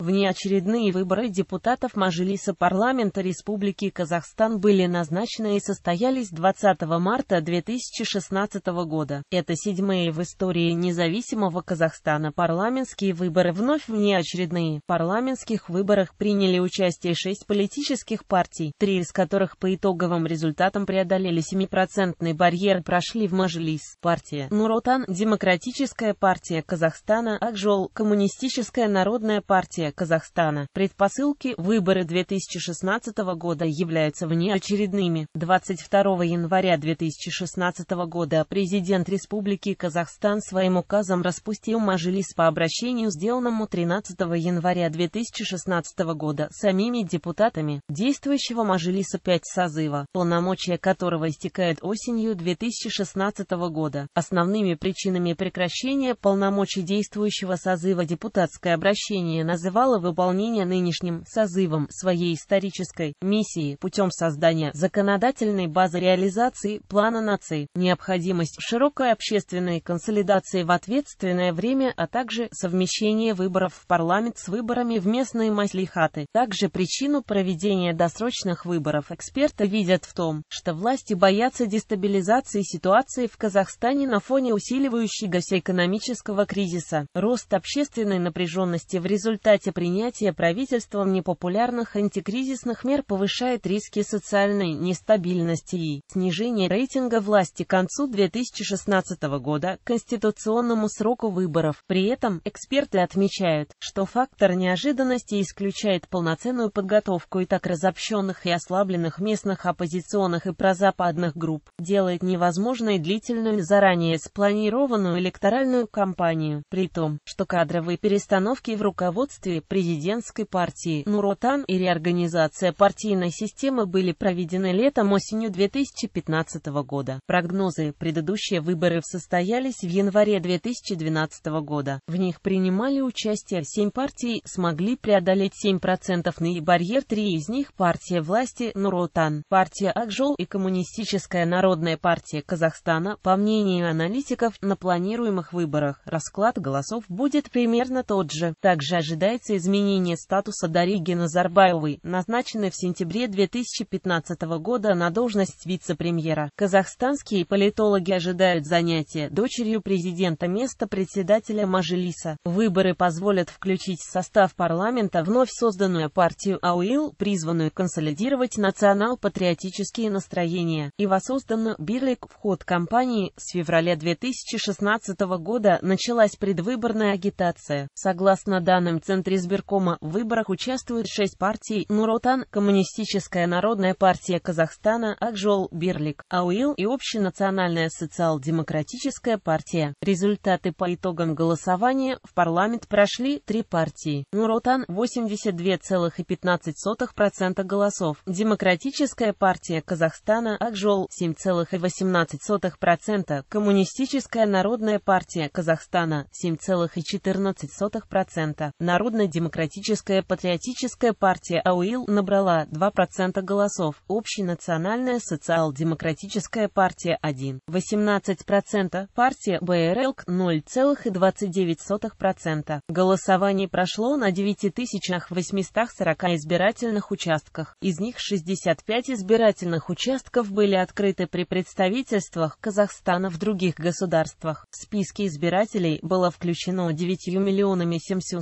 Внеочередные выборы депутатов Мажилиса парламента Республики Казахстан были назначены и состоялись 20 марта 2016 года. Это седьмые в истории независимого Казахстана парламентские выборы вновь внеочередные. В парламентских выборах приняли участие шесть политических партий, три из которых по итоговым результатам преодолели 7% барьер и прошли в Мажилис. Партия Нуротан, Демократическая партия Казахстана, Акжол, Коммунистическая народная партия Казахстана. Предпосылки выборы 2016 года являются внеочередными. 22 января 2016 года президент Республики Казахстан своим указом распустил Мажилис по обращению, сделанному 13 января 2016 года самими депутатами действующего Мажилиса 5 созыва, полномочия которого истекает осенью 2016 года. Основными причинами прекращения полномочий действующего созыва депутатское обращение называл признавала выполнение нынешним созывом своей исторической миссии путем создания законодательной базы реализации плана нации, необходимость широкой общественной консолидации в ответственное время, а также совмещение выборов в парламент с выборами в местные маслихаты. Также причину проведения досрочных выборов эксперты видят в том, что власти боятся дестабилизации ситуации в Казахстане на фоне усиливающегося экономического кризиса, рост общественной напряженности в результате результате принятия правительством непопулярных антикризисных мер повышает риски социальной нестабильности и снижение рейтинга власти к концу 2016 года конституционному сроку выборов. При этом эксперты отмечают, что фактор неожиданности исключает полноценную подготовку и так разобщенных и ослабленных местных оппозиционных и прозападных групп, делает невозможной длительную заранее спланированную электоральную кампанию, при том, что кадровые перестановки в руководстве президентской партии Нуротан и реорганизация партийной системы были проведены летом-осенью 2015 года. Прогнозы предыдущие выборы состоялись в январе 2012 года. В них принимали участие 7 партий, смогли преодолеть 7% барьер, три из них партия власти Нуротан, партия Акжол и Коммунистическая народная партия Казахстана. По мнению аналитиков, на планируемых выборах расклад голосов будет примерно тот же. Также ожидается касается изменения статуса Дариги Назарбаевой, назначенной в сентябре 2015 года на должность вице-премьера. Казахстанские политологи ожидают занятия дочерью президента места председателя Мажилиса. Выборы позволят включить в состав парламента вновь созданную партию АУИЛ, призванную консолидировать национал-патриотические настроения, и воссозданную Бирлик вход кампании с февраля 2016 года началась предвыборная агитация. Согласно данным Центре избиркома в выборах участвуют шесть партий «Нуротан», Коммунистическая народная партия Казахстана, «Акжол», «Бирлик», «Ауил» и Общенациональная социал-демократическая партия. Результаты по итогам голосования в парламент прошли три партии. «Нуротан» 82,15% голосов, Демократическая партия Казахстана, «Акжол» 7,18%, Коммунистическая народная партия Казахстана 7,14%, Народный Демократическая патриотическая партия АУИЛ набрала 2% голосов, Общенациональная социал-демократическая партия 1,18%, партия БРЛК 0,29%. Голосование прошло на 9840 избирательных участках. Из них 65 избирательных участков были открыты при представительствах Казахстана в других государствах. В списке избирателей было включено 9 миллионами 790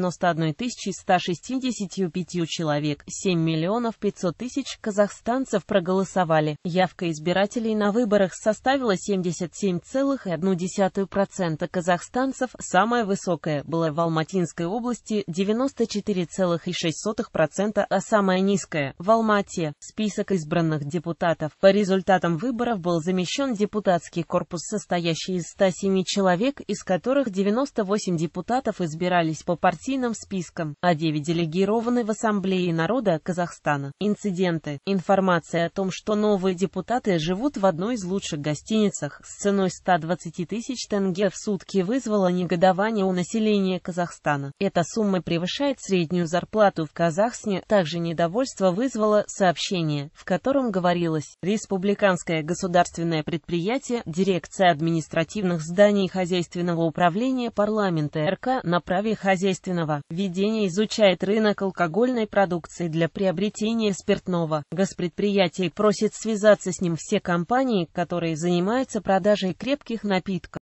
91 165 человек, 7 миллионов 500 тысяч казахстанцев проголосовали. Явка избирателей на выборах составила 77,1% казахстанцев, самая высокая была в Алматинской области 94,6%, а самая низкая – в Алмате. Список избранных депутатов по результатам выборов был замещен депутатский корпус, состоящий из 107 человек, из которых 98 депутатов избирались по партии партийным списком, а 9 делегированы в Ассамблее народа Казахстана. Инциденты. Информация о том, что новые депутаты живут в одной из лучших гостиницах с ценой 120 тысяч тенге в сутки вызвала негодование у населения Казахстана. Эта сумма превышает среднюю зарплату в Казахстане. Также недовольство вызвало сообщение, в котором говорилось, республиканское государственное предприятие, дирекция административных зданий хозяйственного управления парламента РК на праве хозяйственного спиртного. Введение изучает рынок алкогольной продукции для приобретения спиртного. Госпредприятие просит связаться с ним все компании, которые занимаются продажей крепких напитков.